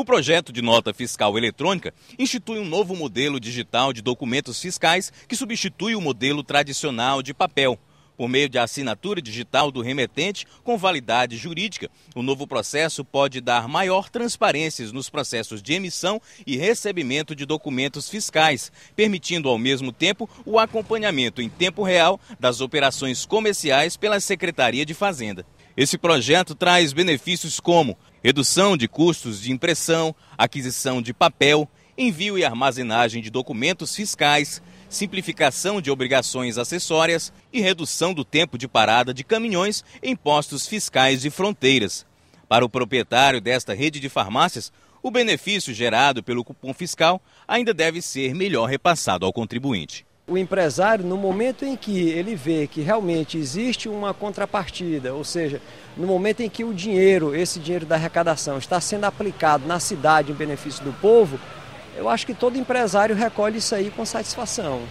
O projeto de nota fiscal eletrônica institui um novo modelo digital de documentos fiscais que substitui o modelo tradicional de papel. Por meio de assinatura digital do remetente com validade jurídica, o novo processo pode dar maior transparência nos processos de emissão e recebimento de documentos fiscais, permitindo ao mesmo tempo o acompanhamento em tempo real das operações comerciais pela Secretaria de Fazenda. Esse projeto traz benefícios como redução de custos de impressão, aquisição de papel, envio e armazenagem de documentos fiscais, simplificação de obrigações acessórias e redução do tempo de parada de caminhões em postos fiscais de fronteiras. Para o proprietário desta rede de farmácias, o benefício gerado pelo cupom fiscal ainda deve ser melhor repassado ao contribuinte o empresário, no momento em que ele vê que realmente existe uma contrapartida, ou seja, no momento em que o dinheiro, esse dinheiro da arrecadação, está sendo aplicado na cidade em benefício do povo, eu acho que todo empresário recolhe isso aí com satisfação.